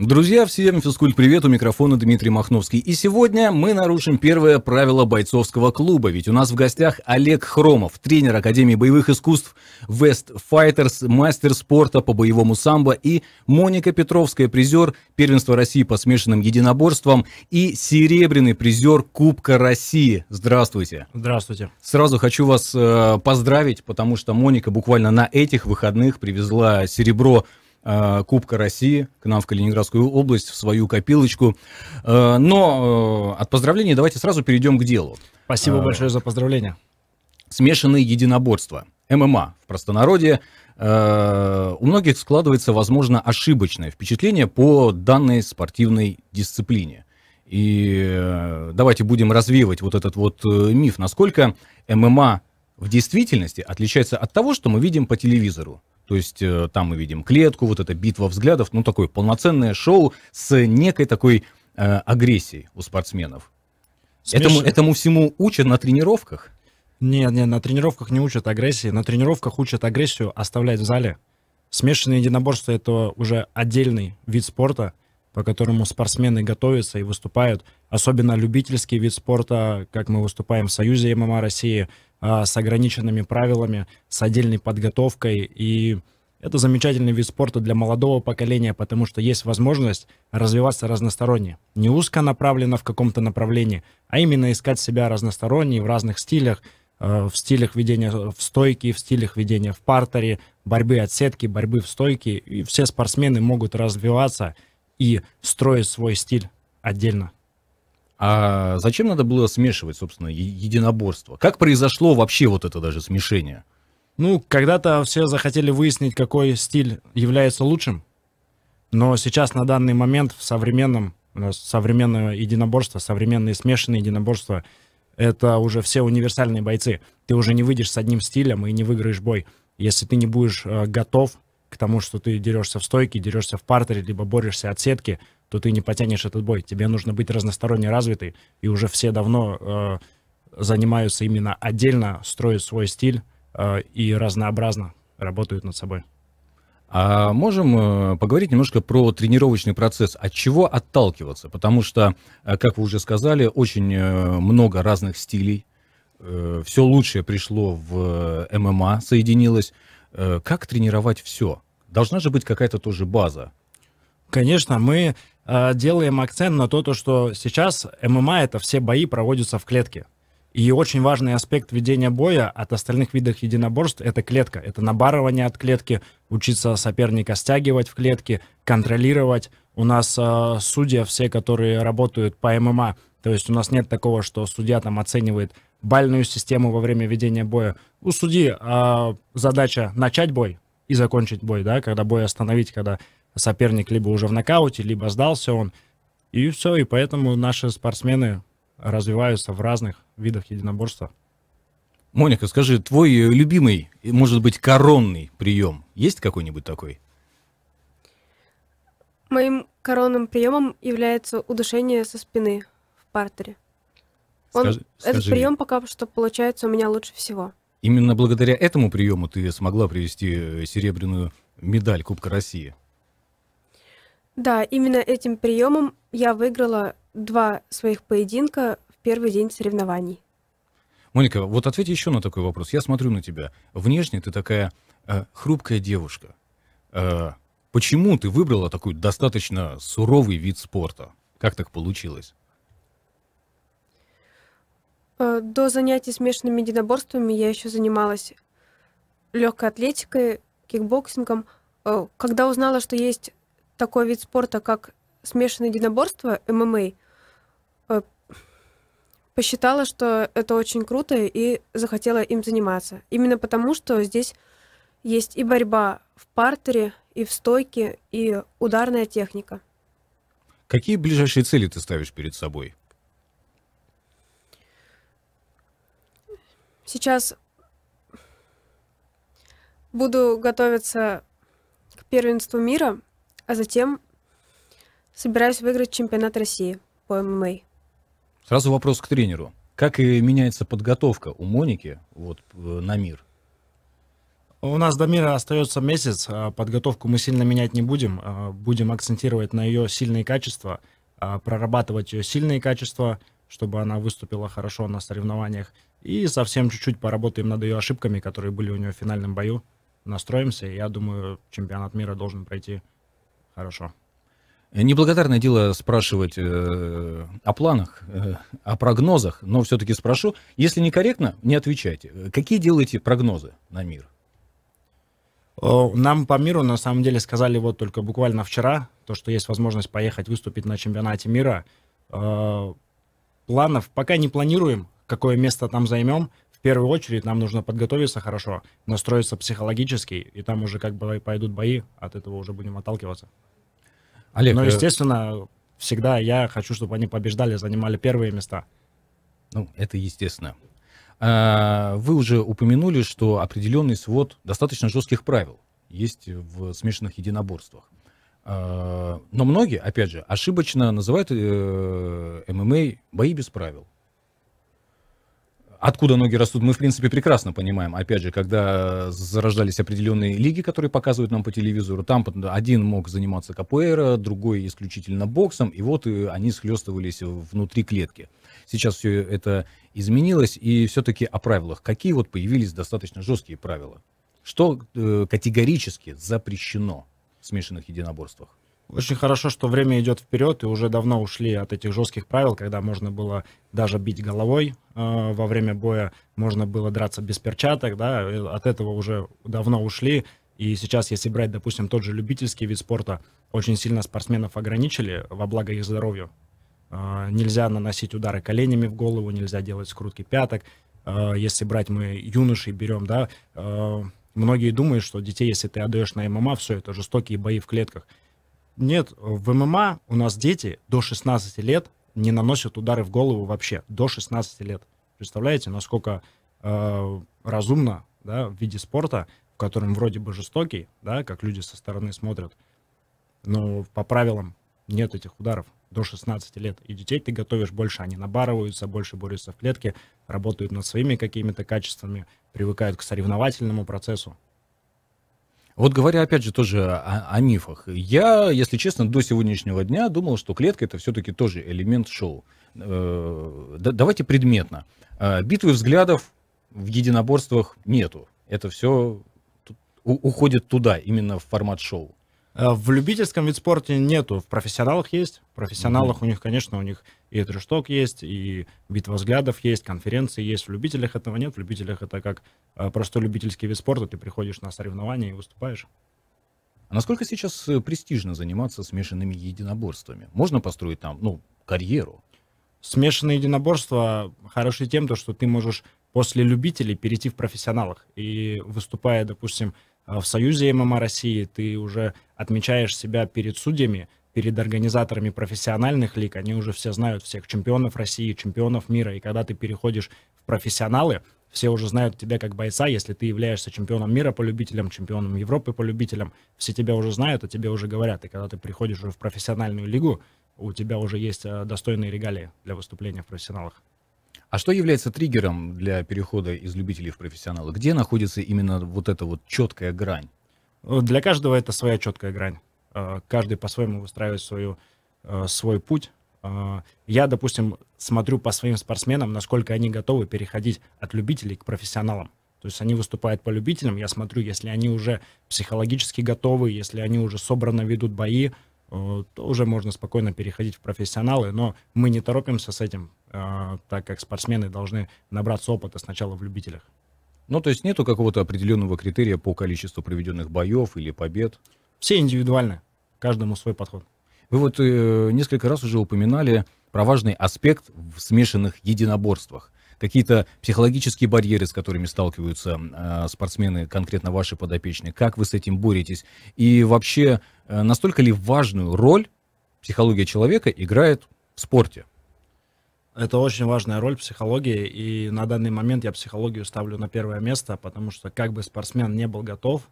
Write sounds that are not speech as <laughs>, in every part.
Друзья, всем физкульт-привет, у микрофона Дмитрий Махновский. И сегодня мы нарушим первое правило бойцовского клуба, ведь у нас в гостях Олег Хромов, тренер Академии боевых искусств West Fighters, мастер спорта по боевому самбо и Моника Петровская, призер первенства России по смешанным единоборствам и серебряный призер Кубка России. Здравствуйте. Здравствуйте. Сразу хочу вас э, поздравить, потому что Моника буквально на этих выходных привезла серебро Э, Кубка России к нам в Калининградскую область, в свою копилочку. Э, но э, от поздравлений давайте сразу перейдем к делу. Спасибо большое за поздравления. Смешанные единоборства. ММА в простонародье. У многих складывается, возможно, ошибочное впечатление по данной спортивной дисциплине. И давайте будем развеивать вот этот вот миф, насколько ММА в действительности отличается от того, что мы видим по телевизору. То есть э, там мы видим клетку, вот эта битва взглядов, ну такое полноценное шоу с некой такой э, агрессией у спортсменов. Смеш... Этому, этому всему учат на тренировках? Нет, нет, на тренировках не учат агрессии. На тренировках учат агрессию оставлять в зале. Смешанные единоборства это уже отдельный вид спорта, по которому спортсмены готовятся и выступают. Особенно любительский вид спорта, как мы выступаем в Союзе ММА России — а, с ограниченными правилами, с отдельной подготовкой. И это замечательный вид спорта для молодого поколения, потому что есть возможность развиваться разносторонне. Не узко направлено в каком-то направлении, а именно искать себя разносторонне в разных стилях, э, в стилях ведения в стойке, в стилях ведения в партере, борьбы от сетки, борьбы в стойке. И все спортсмены могут развиваться и строить свой стиль отдельно. А зачем надо было смешивать, собственно, единоборство? Как произошло вообще вот это даже смешение? Ну, когда-то все захотели выяснить, какой стиль является лучшим. Но сейчас, на данный момент, в современном, э, современное единоборство, современные смешанные единоборства, это уже все универсальные бойцы. Ты уже не выйдешь с одним стилем и не выиграешь бой, если ты не будешь э, готов к тому, что ты дерешься в стойке, дерешься в партере, либо борешься от сетки, то ты не потянешь этот бой. Тебе нужно быть разносторонне развитый, и уже все давно э, занимаются именно отдельно, строят свой стиль э, и разнообразно работают над собой. А можем э, поговорить немножко про тренировочный процесс, от чего отталкиваться, потому что, э, как вы уже сказали, очень э, много разных стилей, все лучшее пришло в ММА, соединилось. Как тренировать все? Должна же быть какая-то тоже база. Конечно, мы Э, делаем акцент на то, то что сейчас ММА — это все бои проводятся в клетке. И очень важный аспект ведения боя от остальных видов единоборств — это клетка. Это набарывание от клетки, учиться соперника стягивать в клетке, контролировать. У нас э, судья все, которые работают по ММА, то есть у нас нет такого, что судья там оценивает бальную систему во время ведения боя. У судьи э, задача начать бой и закончить бой, да, когда бой остановить, когда соперник либо уже в нокауте, либо сдался он. И все, и поэтому наши спортсмены развиваются в разных видах единоборства. Моника, скажи, твой любимый, может быть, коронный прием есть какой-нибудь такой? Моим коронным приемом является удушение со спины в партере. Он, скажи, этот скажи прием мне. пока что получается у меня лучше всего. Именно благодаря этому приему ты смогла привести э, серебряную медаль Кубка России? Да, именно этим приемом я выиграла два своих поединка в первый день соревнований. Моника, вот ответь еще на такой вопрос. Я смотрю на тебя. Внешне ты такая э, хрупкая девушка. Э, почему ты выбрала такой достаточно суровый вид спорта? Как так получилось? Э, до занятий смешанными единоборствами я еще занималась легкой атлетикой, кикбоксингом. Э, когда узнала, что есть такой вид спорта, как смешанное единоборство, ММА, э, посчитала, что это очень круто и захотела им заниматься. Именно потому, что здесь есть и борьба в партере, и в стойке, и ударная техника. Какие ближайшие цели ты ставишь перед собой? Сейчас буду готовиться к первенству мира а затем собираюсь выиграть чемпионат России по ММА. Сразу вопрос к тренеру. Как и меняется подготовка у Моники вот, э, на мир? У нас до мира остается месяц. А подготовку мы сильно менять не будем. А, будем акцентировать на ее сильные качества, а прорабатывать ее сильные качества, чтобы она выступила хорошо на соревнованиях. И совсем чуть-чуть поработаем над ее ошибками, которые были у нее в финальном бою. Настроимся, и я думаю, чемпионат мира должен пройти Хорошо. Э, неблагодарное дело спрашивать э, о планах, э, о прогнозах, но все-таки спрошу. Если некорректно, не отвечайте. Э, какие делаете прогнозы на мир? Нам по миру, на самом деле, сказали вот только буквально вчера, то, что есть возможность поехать выступить на чемпионате мира. Э, планов пока не планируем, какое место там займем в первую очередь нам нужно подготовиться хорошо, настроиться психологически, и там уже как бы пойдут бои, от этого уже будем отталкиваться. Олег, Но, э, естественно, всегда я хочу, чтобы они побеждали, занимали первые места. Ну, это естественно. А, вы уже упомянули, что определенный свод достаточно жестких правил есть в смешанных единоборствах. А, но многие, опять же, ошибочно называют э, ММА бои без правил. Откуда ноги растут, мы, в принципе, прекрасно понимаем. Опять же, когда зарождались определенные лиги, которые показывают нам по телевизору, там один мог заниматься капуэра, другой исключительно боксом, и вот они схлестывались внутри клетки. Сейчас все это изменилось, и все-таки о правилах. Какие вот появились достаточно жесткие правила? Что э, категорически запрещено в смешанных единоборствах? очень хорошо, что время идет вперед, и уже давно ушли от этих жестких правил, когда можно было даже бить головой э, во время боя, можно было драться без перчаток, да, от этого уже давно ушли. И сейчас, если брать, допустим, тот же любительский вид спорта, очень сильно спортсменов ограничили во благо их здоровью. Э, нельзя наносить удары коленями в голову, нельзя делать скрутки пяток. Э, если брать мы юношей берем, да, э, многие думают, что детей, если ты отдаешь на ММА, все, это жестокие бои в клетках – нет, в ММА у нас дети до 16 лет не наносят удары в голову вообще. До 16 лет. Представляете, насколько э, разумно да, в виде спорта, в котором вроде бы жестокий, да, как люди со стороны смотрят, но по правилам нет этих ударов до 16 лет. И детей ты готовишь больше, они набарываются, больше борются в клетке, работают над своими какими-то качествами, привыкают к соревновательному процессу. Вот говоря, опять же, тоже о, о мифах. Я, если честно, до сегодняшнего дня думал, что клетка это все-таки тоже элемент шоу. Э, давайте предметно. Э, битвы взглядов в единоборствах нету. Это все уходит туда, именно в формат шоу. Э, в любительском вид спорта нету, в профессионалах есть. В профессионалах mm-hmm. у них, конечно, у них и трешток есть, и битва взглядов есть, конференции есть. В любителях этого нет. В любителях это как э, просто любительский вид спорта. Ты приходишь на соревнования и выступаешь. А насколько сейчас э, престижно заниматься смешанными единоборствами? Можно построить там, ну, карьеру? Смешанные единоборства хороши тем, то, что ты можешь после любителей перейти в профессионалах. И выступая, допустим, а в Союзе ММА России, ты уже отмечаешь себя перед судьями, перед организаторами профессиональных лиг, они уже все знают всех чемпионов России, чемпионов мира, и когда ты переходишь в профессионалы, все уже знают тебя как бойца, если ты являешься чемпионом мира по любителям, чемпионом Европы по любителям, все тебя уже знают, о тебе уже говорят, и когда ты приходишь уже в профессиональную лигу, у тебя уже есть э, достойные регалии для выступления в профессионалах. А что является триггером для перехода из любителей в профессионалы? Где находится именно вот эта вот четкая грань? Э, для каждого это своя четкая грань. Э, каждый по-своему выстраивает свою, э, свой путь. Я, допустим, смотрю по своим спортсменам, насколько они готовы переходить от любителей к профессионалам. То есть они выступают по любителям, я смотрю, если они уже психологически готовы, если они уже собрано ведут бои, Э, то уже можно спокойно переходить в профессионалы, но мы не торопимся с этим, э, так как спортсмены должны набраться опыта сначала в любителях. Ну, то есть нету какого-то определенного критерия по количеству проведенных боев или побед? Все индивидуально, каждому свой подход. Вы вот э, несколько раз уже упоминали про важный аспект в смешанных единоборствах какие-то психологические барьеры, с которыми сталкиваются э, спортсмены, конкретно ваши подопечные, как вы с этим боретесь, и вообще э, настолько ли важную роль психология человека играет в спорте? Это очень важная роль психологии, и на данный момент я психологию ставлю на первое место, потому что как бы спортсмен не был готов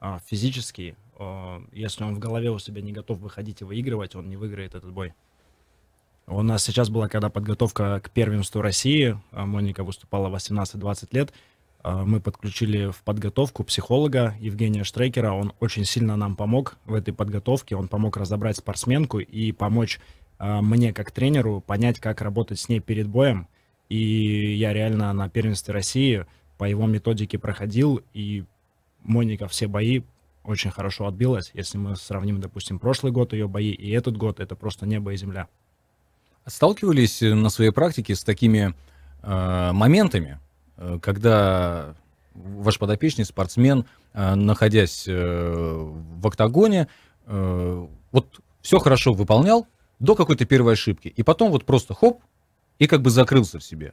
а, физически, а, если он в голове у себя не готов выходить и выигрывать, он не выиграет этот бой. У нас сейчас была, когда подготовка к первенству России, а Моника выступала 18-20 лет, а, мы подключили в подготовку психолога Евгения Штрекера. Он очень сильно нам помог в этой подготовке. Он помог разобрать спортсменку и помочь а, мне как тренеру понять, как работать с ней перед боем. И я реально на первенстве России по его методике проходил, и Моника все бои очень хорошо отбилась. Если мы сравним, допустим, прошлый год ее бои и этот год, это просто небо и земля. Сталкивались э, на своей практике с такими э, моментами, э, когда ваш подопечный спортсмен, э, находясь э, в октагоне, э, вот все хорошо выполнял до какой-то первой ошибки, и потом вот просто хоп, и как бы закрылся в себе.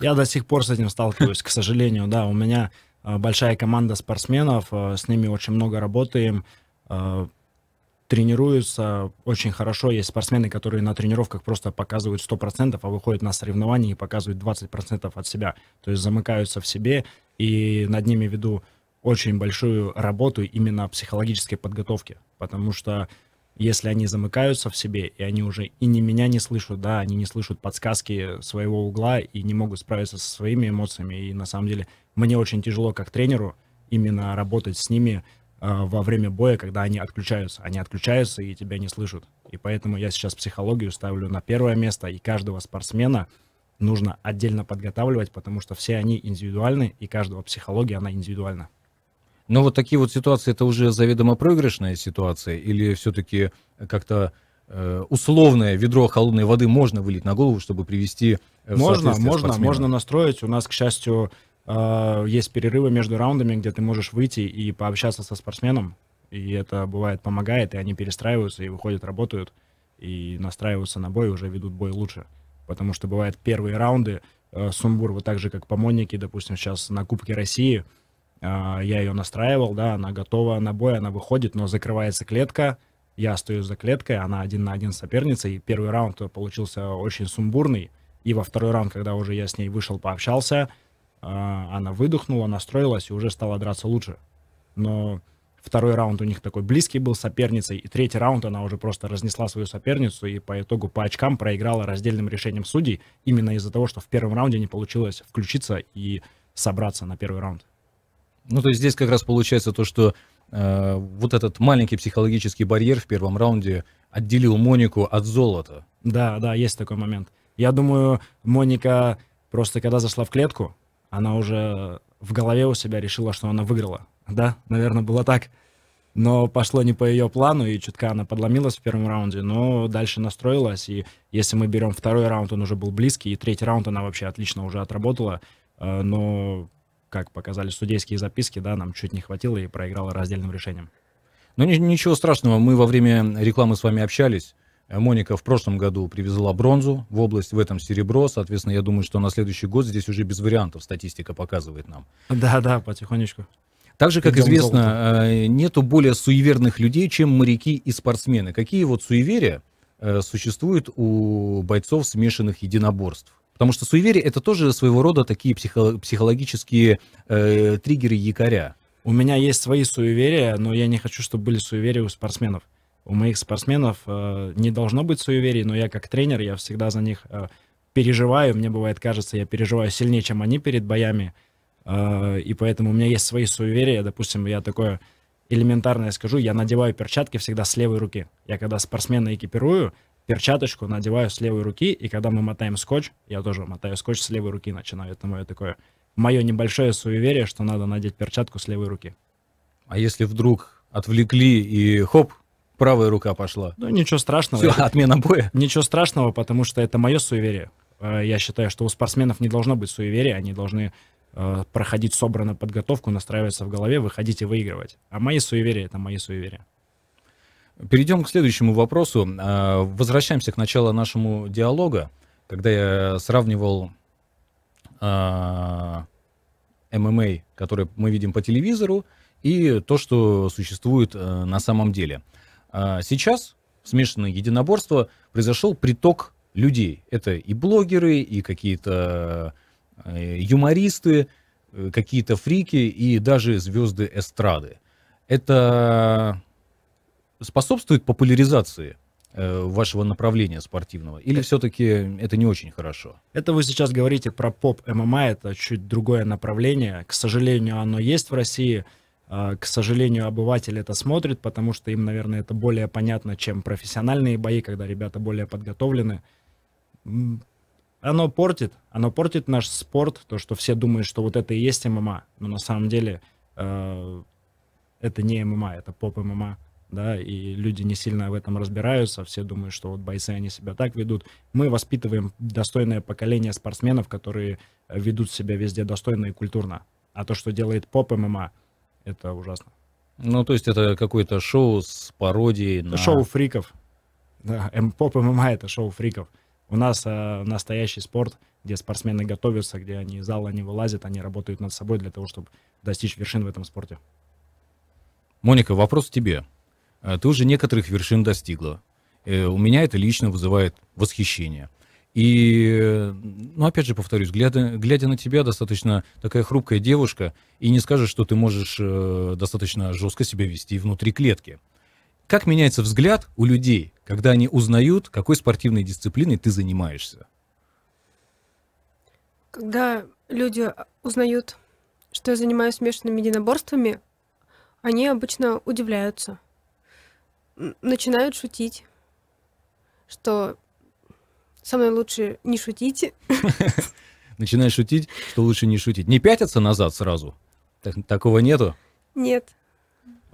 Я до сих пор с этим сталкиваюсь, к сожалению, да. У меня э, большая команда спортсменов, с ними очень много работаем тренируются очень хорошо. Есть спортсмены, которые на тренировках просто показывают 100%, а выходят на соревнования и показывают 20% от себя. То есть замыкаются в себе, и над ними веду очень большую работу именно психологической подготовки, потому что если они замыкаются в себе, и они уже и не меня не слышат, да, они не слышат подсказки своего угла и не могут справиться со своими эмоциями, и на самом деле мне очень тяжело как тренеру именно работать с ними, Э, во время боя, когда они отключаются. Они отключаются и тебя не слышат. И поэтому я сейчас психологию ставлю на первое место, и каждого спортсмена нужно отдельно подготавливать, потому что все они индивидуальны, и каждого психология, она индивидуальна. Но ну, вот такие вот ситуации, это уже заведомо проигрышная ситуация, или все-таки как-то э, условное ведро холодной воды можно вылить на голову, чтобы привести... Э, можно, можно, спортсмена? можно настроить. У нас, к счастью, э, есть перерывы между раундами, где ты можешь выйти и пообщаться со спортсменом, и это бывает помогает, и они перестраиваются, и выходят, работают, и настраиваются на бой, уже ведут бой лучше. Потому что бывают первые раунды, э, сумбур, вот так же, как помонники, допустим, сейчас на Кубке России, э, я ее настраивал, да, она готова на бой, она выходит, но закрывается клетка, я стою за клеткой, она один на один с соперницей, и первый раунд получился очень сумбурный, и во второй раунд, когда уже я с ней вышел, пообщался, а, она выдохнула, настроилась и уже стала драться лучше. Но второй раунд у них такой близкий был с соперницей, и третий раунд она уже просто разнесла свою соперницу и по итогу по очкам проиграла раздельным решением судей именно из-за того, что в первом раунде не получилось включиться и собраться на первый раунд. Ну, то есть здесь как раз получается то, что э, вот этот маленький психологический барьер в первом раунде отделил Монику от золота. Да, да, есть такой момент. Я думаю, Моника просто когда зашла в клетку, она уже в голове у себя решила, что она выиграла. Да, наверное, было так. Но пошло не по ее плану, и чутка она подломилась в первом раунде, но дальше настроилась. И если мы берем второй раунд, он уже был близкий, и третий раунд она вообще отлично уже отработала. Э, но, как показали судейские записки, да, нам чуть не хватило и проиграла раздельным решением. Но ну, ничего страшного, мы во время рекламы с вами общались. Э, Моника в прошлом году привезла бронзу в область, в этом серебро. Соответственно, я думаю, что на следующий год здесь уже без вариантов статистика показывает нам. Да, да, потихонечку. Также, как Идем известно, э, нету более суеверных людей, чем моряки и спортсмены. Какие вот суеверия э, существуют у бойцов смешанных единоборств? Потому что суеверия это тоже своего рода такие психологические э, триггеры якоря. У меня есть свои суеверия, но я не хочу, чтобы были суеверия у спортсменов у моих спортсменов э, не должно быть суеверий, но я как тренер, я всегда за них э, переживаю. Мне бывает кажется, я переживаю сильнее, чем они перед боями. Э, и поэтому у меня есть свои суеверия. Допустим, я такое элементарное скажу, я надеваю перчатки всегда с левой руки. Я когда спортсмена экипирую, перчаточку надеваю с левой руки, и когда мы мотаем скотч, я тоже мотаю скотч с левой руки, начинаю. Это мое такое, мое небольшое суеверие, что надо надеть перчатку с левой руки. А если вдруг отвлекли и хоп, правая рука пошла. Ну, ничего страшного. Все, отмена боя. Ничего страшного, потому что это мое суеверие. А, я считаю, что у спортсменов не должно быть суеверия, они должны э, проходить собранную подготовку, настраиваться в голове, выходить и выигрывать. А мои суеверия — это мои суеверия. Перейдем к следующему вопросу. А, возвращаемся к началу нашему диалога, когда я сравнивал а, ММА, который мы видим по телевизору, и то, что существует э, на самом деле. А сейчас в смешанное единоборство произошел приток людей. Это и блогеры, и какие-то э, юмористы, э, какие-то фрики и даже звезды эстрады. Это способствует популяризации э, вашего направления спортивного? Или все-таки это не очень хорошо? Это вы сейчас говорите про поп-ММА, это чуть другое направление. К сожалению, оно есть в России – а, к сожалению, обыватель это смотрит, потому что им, наверное, это более понятно, чем профессиональные бои, когда ребята более подготовлены. Оно портит, оно портит наш спорт, то, что все думают, что вот это и есть ММА, но на самом деле э, это не ММА, это поп-ММА, да, и люди не сильно в этом разбираются, все думают, что вот бойцы, они себя так ведут. Мы воспитываем достойное поколение спортсменов, которые ведут себя везде достойно и культурно, а то, что делает поп-ММА – это ужасно. Ну, то есть это какое-то шоу с пародией на... Шоу фриков. Да, поп ММА — это шоу фриков. У нас э, настоящий спорт, где спортсмены готовятся, где они из зала не вылазят, они работают над собой для того, чтобы достичь вершин в этом спорте. Моника, вопрос тебе. Э, ты уже некоторых вершин достигла. Э, у меня это лично вызывает восхищение. И, ну, опять же, повторюсь, глядя, глядя на тебя, достаточно такая хрупкая девушка, и не скажешь, что ты можешь э, достаточно жестко себя вести внутри клетки. Как меняется взгляд у людей, когда они узнают, какой спортивной дисциплиной ты занимаешься? Когда люди а, узнают, что я занимаюсь смешанными единоборствами, они обычно удивляются, начинают шутить, что Самое мной лучше не шутите. <laughs> Начинаешь шутить, что лучше не шутить. Не пятятся назад сразу? Так, такого нету? Нет.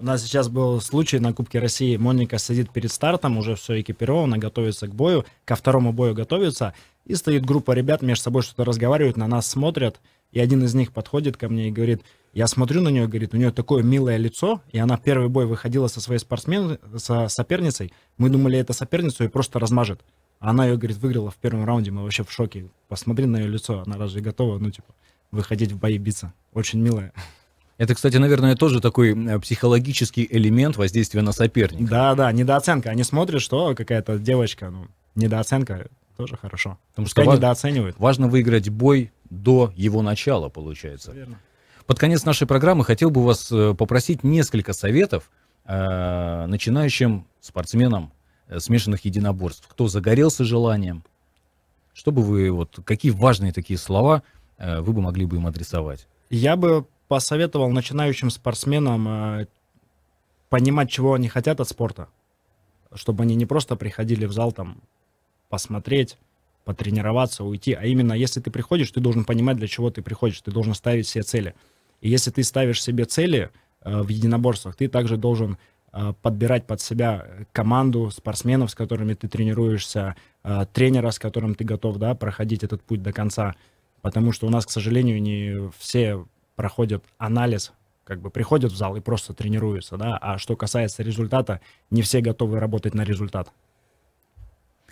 У нас сейчас был случай на Кубке России. Моника сидит перед стартом, уже все экипировано, готовится к бою, ко второму бою готовится. И стоит группа ребят, между собой что-то разговаривают, на нас смотрят. И один из них подходит ко мне и говорит, я смотрю на нее, говорит, у нее такое милое лицо, и она первый бой выходила со своей спортсмен, со соперницей. Мы думали, это соперницу и просто размажет. Она ее, говорит, выиграла в первом раунде, мы вообще в шоке. Посмотри на ее лицо, она разве готова, ну, типа, выходить в бои биться. Очень милая. Это, кстати, наверное, тоже такой э, психологический элемент воздействия на соперника. Да, да, недооценка. Они смотрят, что какая-то девочка, ну, недооценка тоже хорошо. Потому Пускай что недооценивают. Важно выиграть бой до его начала, получается. Верно. Под конец нашей программы хотел бы вас э, попросить несколько советов э, начинающим спортсменам Э, смешанных единоборств? Кто загорелся желанием? Что бы вы, вот, какие важные такие слова э, вы бы могли бы им адресовать? Я бы посоветовал начинающим спортсменам э, понимать, чего они хотят от спорта, чтобы они не просто приходили в зал там посмотреть, потренироваться, уйти, а именно, если ты приходишь, ты должен понимать, для чего ты приходишь, ты должен ставить себе цели. И если ты ставишь себе цели э, в единоборствах, ты также должен Э, подбирать под себя команду спортсменов, с которыми ты тренируешься, э, тренера, с которым ты готов да, проходить этот путь до конца. Потому что у нас, к сожалению, не все проходят анализ, как бы приходят в зал и просто тренируются. Да? А что касается результата, не все готовы работать на результат.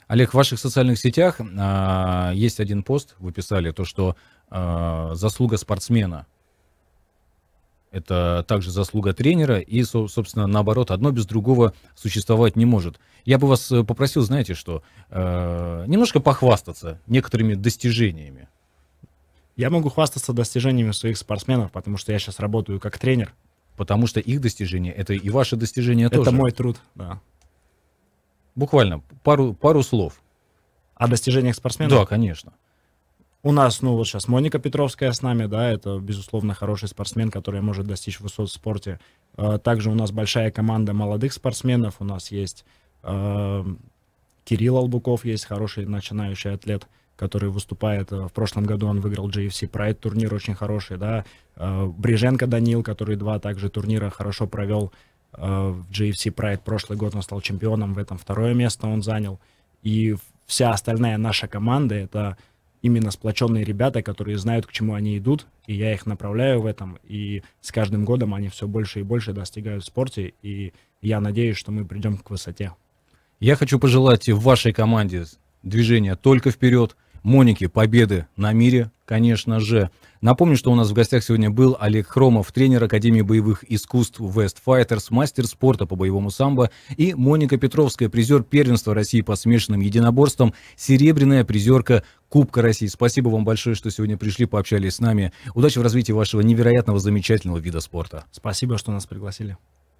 Олег, в ваших социальных сетях э, есть один пост, вы писали, то, что э, заслуга спортсмена – это также заслуга тренера, и, собственно, наоборот, одно без другого существовать не может. Я бы вас э, попросил, знаете что, э, немножко похвастаться некоторыми достижениями. Я могу хвастаться достижениями своих спортсменов, потому что я сейчас работаю как тренер. Потому что их достижения — это и ваши достижения это тоже. Это мой труд, да. Буквально пару, пару слов. О достижениях спортсменов? Да, конечно. У нас, ну, вот сейчас Моника Петровская с нами, да, это, безусловно, хороший спортсмен, который может достичь высот в спорте. А, также у нас большая команда молодых спортсменов, у нас есть э, Кирилл Албуков, есть хороший начинающий атлет, который выступает. А, в прошлом году он выиграл GFC Pride турнир очень хороший, да. Бриженко Данил, который два также турнира хорошо провел в GFC Pride. Прошлый год он стал чемпионом, в этом второе место он занял. И вся остальная наша команда, это именно сплоченные ребята, которые знают, к чему они идут, и я их направляю в этом, и с каждым годом они все больше и больше достигают в спорте, и я надеюсь, что мы придем к высоте. Я хочу пожелать в вашей команде движения только вперед – Моники победы на мире, конечно же. Напомню, что у нас в гостях сегодня был Олег Хромов, тренер Академии боевых искусств West Fighters, мастер спорта по боевому самбо, и Моника Петровская, призер первенства России по смешанным единоборствам, серебряная призерка Кубка России. Спасибо вам большое, что сегодня пришли, пообщались с нами. Удачи в развитии вашего невероятного, замечательного вида спорта. Спасибо, что нас пригласили.